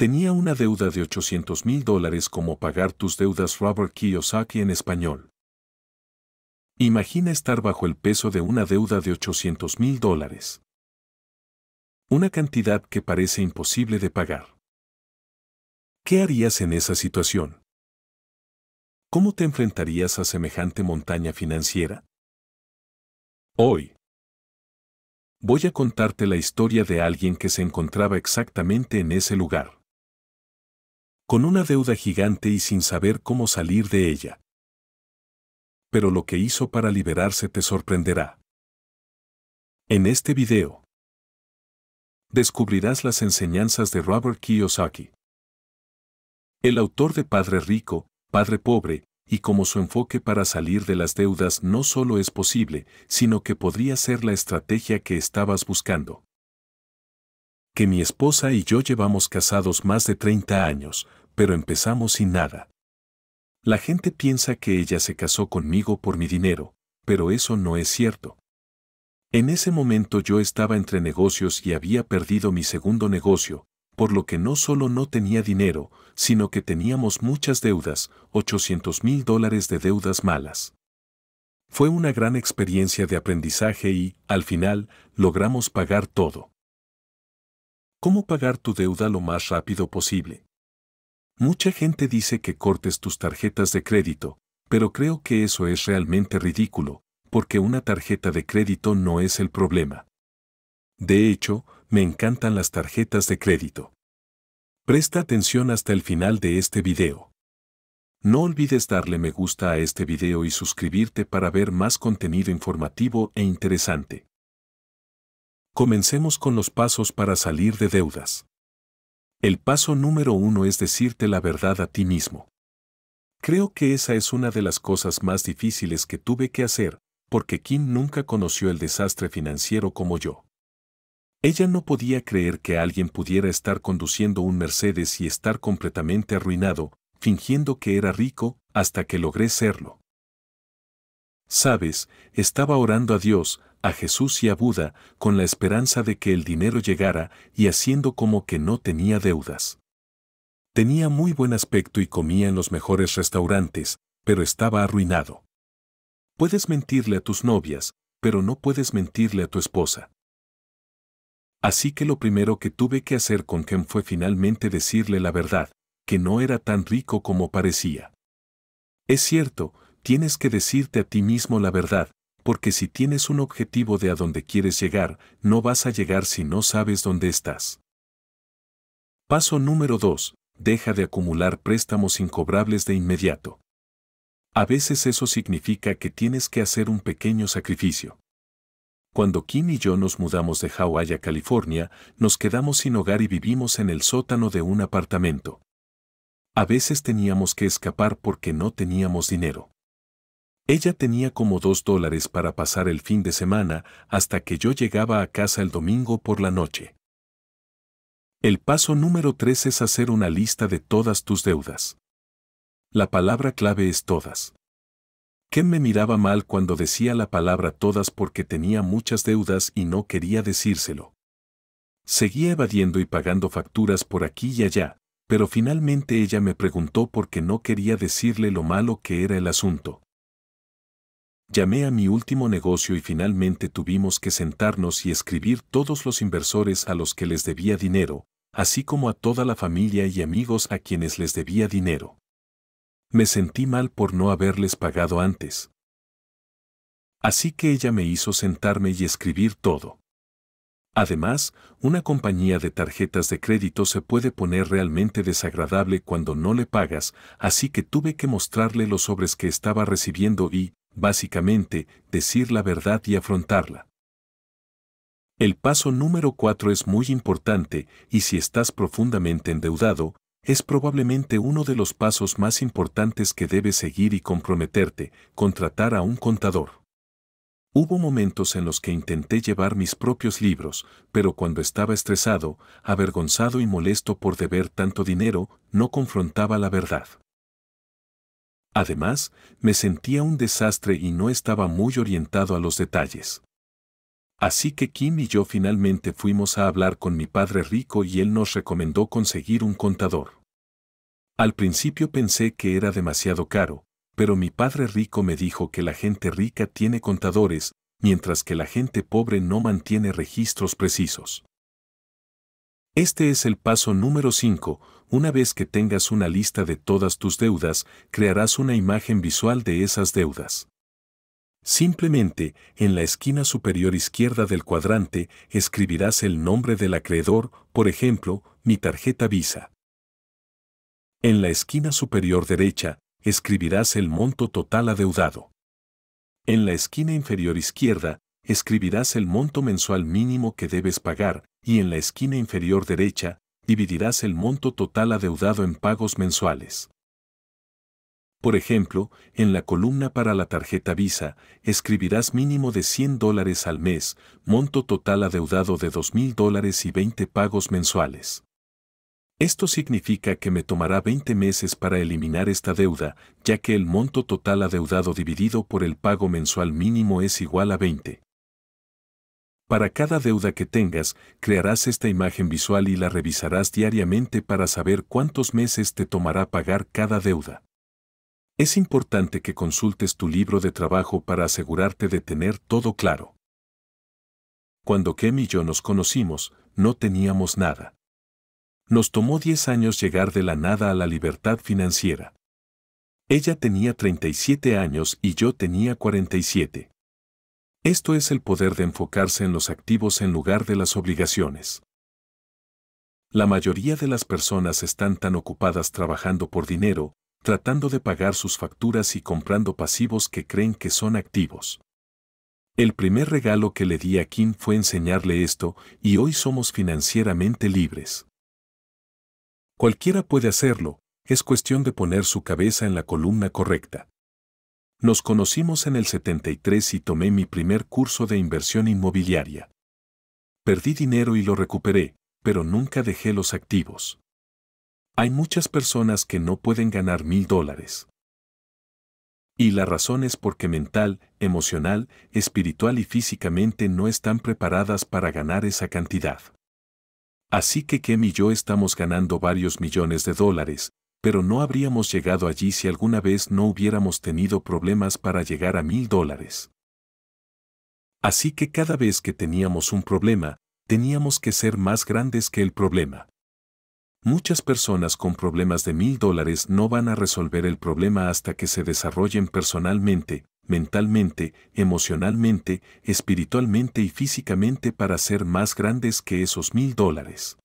Tenía una deuda de 800 mil dólares como pagar tus deudas Robert Kiyosaki en español. Imagina estar bajo el peso de una deuda de 800 mil dólares. Una cantidad que parece imposible de pagar. ¿Qué harías en esa situación? ¿Cómo te enfrentarías a semejante montaña financiera? Hoy. Voy a contarte la historia de alguien que se encontraba exactamente en ese lugar con una deuda gigante y sin saber cómo salir de ella. Pero lo que hizo para liberarse te sorprenderá. En este video, descubrirás las enseñanzas de Robert Kiyosaki, el autor de Padre Rico, Padre Pobre, y cómo su enfoque para salir de las deudas no solo es posible, sino que podría ser la estrategia que estabas buscando. Que mi esposa y yo llevamos casados más de 30 años, pero empezamos sin nada. La gente piensa que ella se casó conmigo por mi dinero, pero eso no es cierto. En ese momento yo estaba entre negocios y había perdido mi segundo negocio, por lo que no solo no tenía dinero, sino que teníamos muchas deudas, 800 mil dólares de deudas malas. Fue una gran experiencia de aprendizaje y, al final, logramos pagar todo. ¿Cómo pagar tu deuda lo más rápido posible? Mucha gente dice que cortes tus tarjetas de crédito, pero creo que eso es realmente ridículo, porque una tarjeta de crédito no es el problema. De hecho, me encantan las tarjetas de crédito. Presta atención hasta el final de este video. No olvides darle me gusta a este video y suscribirte para ver más contenido informativo e interesante. Comencemos con los pasos para salir de deudas. El paso número uno es decirte la verdad a ti mismo. Creo que esa es una de las cosas más difíciles que tuve que hacer, porque Kim nunca conoció el desastre financiero como yo. Ella no podía creer que alguien pudiera estar conduciendo un Mercedes y estar completamente arruinado, fingiendo que era rico, hasta que logré serlo. Sabes, estaba orando a Dios, a Jesús y a Buda, con la esperanza de que el dinero llegara y haciendo como que no tenía deudas. Tenía muy buen aspecto y comía en los mejores restaurantes, pero estaba arruinado. Puedes mentirle a tus novias, pero no puedes mentirle a tu esposa. Así que lo primero que tuve que hacer con Ken fue finalmente decirle la verdad, que no era tan rico como parecía. Es cierto, tienes que decirte a ti mismo la verdad, porque si tienes un objetivo de a dónde quieres llegar, no vas a llegar si no sabes dónde estás. Paso número 2. Deja de acumular préstamos incobrables de inmediato. A veces eso significa que tienes que hacer un pequeño sacrificio. Cuando Kim y yo nos mudamos de Hawái a California, nos quedamos sin hogar y vivimos en el sótano de un apartamento. A veces teníamos que escapar porque no teníamos dinero. Ella tenía como dos dólares para pasar el fin de semana hasta que yo llegaba a casa el domingo por la noche. El paso número tres es hacer una lista de todas tus deudas. La palabra clave es todas. Ken me miraba mal cuando decía la palabra todas porque tenía muchas deudas y no quería decírselo. Seguía evadiendo y pagando facturas por aquí y allá, pero finalmente ella me preguntó por qué no quería decirle lo malo que era el asunto. Llamé a mi último negocio y finalmente tuvimos que sentarnos y escribir todos los inversores a los que les debía dinero, así como a toda la familia y amigos a quienes les debía dinero. Me sentí mal por no haberles pagado antes. Así que ella me hizo sentarme y escribir todo. Además, una compañía de tarjetas de crédito se puede poner realmente desagradable cuando no le pagas, así que tuve que mostrarle los sobres que estaba recibiendo y, Básicamente, decir la verdad y afrontarla. El paso número cuatro es muy importante y si estás profundamente endeudado, es probablemente uno de los pasos más importantes que debes seguir y comprometerte, contratar a un contador. Hubo momentos en los que intenté llevar mis propios libros, pero cuando estaba estresado, avergonzado y molesto por deber tanto dinero, no confrontaba la verdad. Además, me sentía un desastre y no estaba muy orientado a los detalles. Así que Kim y yo finalmente fuimos a hablar con mi padre rico y él nos recomendó conseguir un contador. Al principio pensé que era demasiado caro, pero mi padre rico me dijo que la gente rica tiene contadores, mientras que la gente pobre no mantiene registros precisos. Este es el paso número 5. Una vez que tengas una lista de todas tus deudas, crearás una imagen visual de esas deudas. Simplemente, en la esquina superior izquierda del cuadrante, escribirás el nombre del acreedor, por ejemplo, mi tarjeta Visa. En la esquina superior derecha, escribirás el monto total adeudado. En la esquina inferior izquierda, escribirás el monto mensual mínimo que debes pagar y en la esquina inferior derecha dividirás el monto total adeudado en pagos mensuales. Por ejemplo, en la columna para la tarjeta Visa, escribirás mínimo de 100 dólares al mes, monto total adeudado de 2.000 dólares y 20 pagos mensuales. Esto significa que me tomará 20 meses para eliminar esta deuda, ya que el monto total adeudado dividido por el pago mensual mínimo es igual a 20. Para cada deuda que tengas, crearás esta imagen visual y la revisarás diariamente para saber cuántos meses te tomará pagar cada deuda. Es importante que consultes tu libro de trabajo para asegurarte de tener todo claro. Cuando Kem y yo nos conocimos, no teníamos nada. Nos tomó 10 años llegar de la nada a la libertad financiera. Ella tenía 37 años y yo tenía 47. Esto es el poder de enfocarse en los activos en lugar de las obligaciones. La mayoría de las personas están tan ocupadas trabajando por dinero, tratando de pagar sus facturas y comprando pasivos que creen que son activos. El primer regalo que le di a Kim fue enseñarle esto y hoy somos financieramente libres. Cualquiera puede hacerlo, es cuestión de poner su cabeza en la columna correcta. Nos conocimos en el 73 y tomé mi primer curso de inversión inmobiliaria. Perdí dinero y lo recuperé, pero nunca dejé los activos. Hay muchas personas que no pueden ganar mil dólares. Y la razón es porque mental, emocional, espiritual y físicamente no están preparadas para ganar esa cantidad. Así que Kem y yo estamos ganando varios millones de dólares, pero no habríamos llegado allí si alguna vez no hubiéramos tenido problemas para llegar a mil dólares. Así que cada vez que teníamos un problema, teníamos que ser más grandes que el problema. Muchas personas con problemas de mil dólares no van a resolver el problema hasta que se desarrollen personalmente, mentalmente, emocionalmente, espiritualmente y físicamente para ser más grandes que esos mil dólares.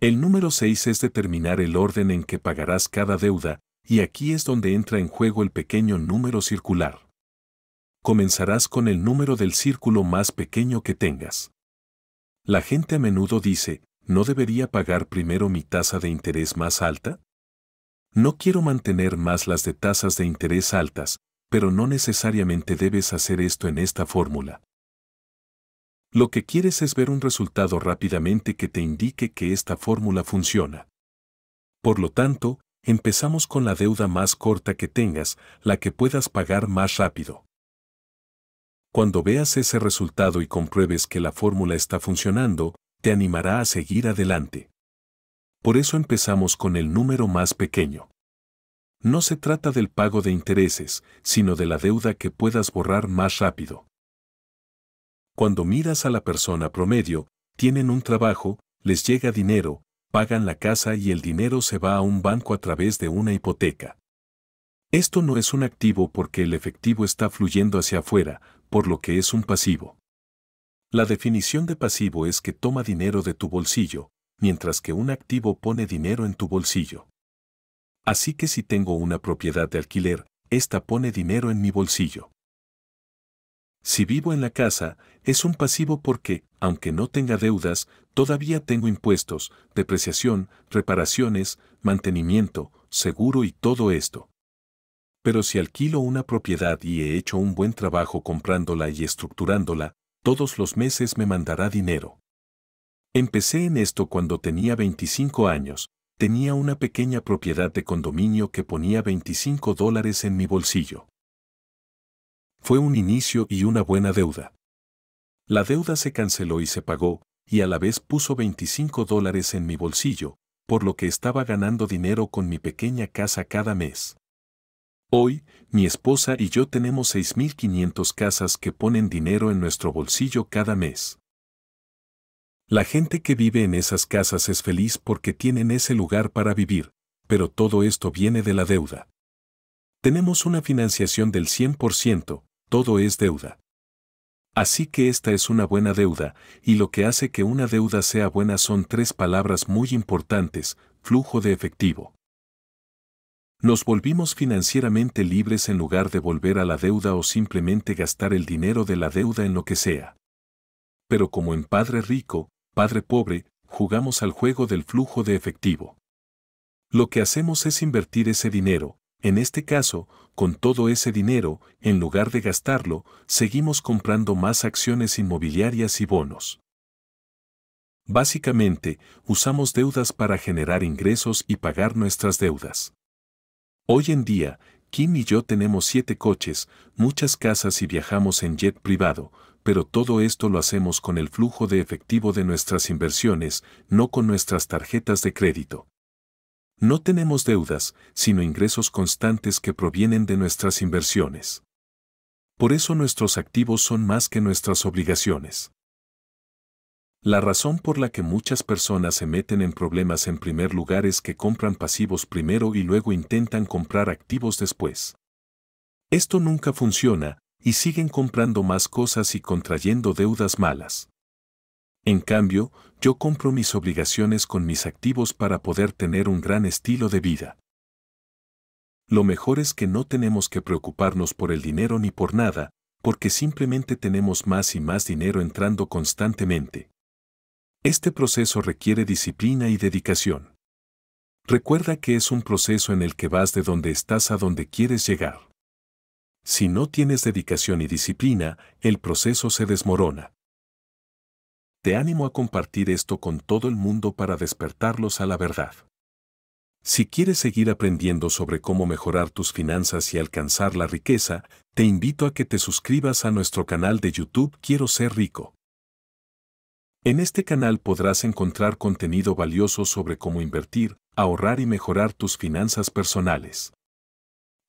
El número 6 es determinar el orden en que pagarás cada deuda, y aquí es donde entra en juego el pequeño número circular. Comenzarás con el número del círculo más pequeño que tengas. La gente a menudo dice, ¿no debería pagar primero mi tasa de interés más alta? No quiero mantener más las de tasas de interés altas, pero no necesariamente debes hacer esto en esta fórmula. Lo que quieres es ver un resultado rápidamente que te indique que esta fórmula funciona. Por lo tanto, empezamos con la deuda más corta que tengas, la que puedas pagar más rápido. Cuando veas ese resultado y compruebes que la fórmula está funcionando, te animará a seguir adelante. Por eso empezamos con el número más pequeño. No se trata del pago de intereses, sino de la deuda que puedas borrar más rápido. Cuando miras a la persona promedio, tienen un trabajo, les llega dinero, pagan la casa y el dinero se va a un banco a través de una hipoteca. Esto no es un activo porque el efectivo está fluyendo hacia afuera, por lo que es un pasivo. La definición de pasivo es que toma dinero de tu bolsillo, mientras que un activo pone dinero en tu bolsillo. Así que si tengo una propiedad de alquiler, esta pone dinero en mi bolsillo. Si vivo en la casa, es un pasivo porque, aunque no tenga deudas, todavía tengo impuestos, depreciación, reparaciones, mantenimiento, seguro y todo esto. Pero si alquilo una propiedad y he hecho un buen trabajo comprándola y estructurándola, todos los meses me mandará dinero. Empecé en esto cuando tenía 25 años, tenía una pequeña propiedad de condominio que ponía 25 dólares en mi bolsillo. Fue un inicio y una buena deuda. La deuda se canceló y se pagó, y a la vez puso 25 dólares en mi bolsillo, por lo que estaba ganando dinero con mi pequeña casa cada mes. Hoy, mi esposa y yo tenemos 6.500 casas que ponen dinero en nuestro bolsillo cada mes. La gente que vive en esas casas es feliz porque tienen ese lugar para vivir, pero todo esto viene de la deuda. Tenemos una financiación del 100%, todo es deuda. Así que esta es una buena deuda, y lo que hace que una deuda sea buena son tres palabras muy importantes, flujo de efectivo. Nos volvimos financieramente libres en lugar de volver a la deuda o simplemente gastar el dinero de la deuda en lo que sea. Pero como en Padre Rico, Padre Pobre, jugamos al juego del flujo de efectivo. Lo que hacemos es invertir ese dinero, en este caso, con todo ese dinero, en lugar de gastarlo, seguimos comprando más acciones inmobiliarias y bonos. Básicamente, usamos deudas para generar ingresos y pagar nuestras deudas. Hoy en día, Kim y yo tenemos siete coches, muchas casas y viajamos en jet privado, pero todo esto lo hacemos con el flujo de efectivo de nuestras inversiones, no con nuestras tarjetas de crédito. No tenemos deudas, sino ingresos constantes que provienen de nuestras inversiones. Por eso nuestros activos son más que nuestras obligaciones. La razón por la que muchas personas se meten en problemas en primer lugar es que compran pasivos primero y luego intentan comprar activos después. Esto nunca funciona, y siguen comprando más cosas y contrayendo deudas malas. En cambio, yo compro mis obligaciones con mis activos para poder tener un gran estilo de vida. Lo mejor es que no tenemos que preocuparnos por el dinero ni por nada, porque simplemente tenemos más y más dinero entrando constantemente. Este proceso requiere disciplina y dedicación. Recuerda que es un proceso en el que vas de donde estás a donde quieres llegar. Si no tienes dedicación y disciplina, el proceso se desmorona. Te animo a compartir esto con todo el mundo para despertarlos a la verdad. Si quieres seguir aprendiendo sobre cómo mejorar tus finanzas y alcanzar la riqueza, te invito a que te suscribas a nuestro canal de YouTube Quiero ser rico. En este canal podrás encontrar contenido valioso sobre cómo invertir, ahorrar y mejorar tus finanzas personales.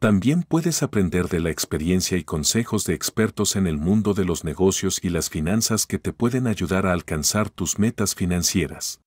También puedes aprender de la experiencia y consejos de expertos en el mundo de los negocios y las finanzas que te pueden ayudar a alcanzar tus metas financieras.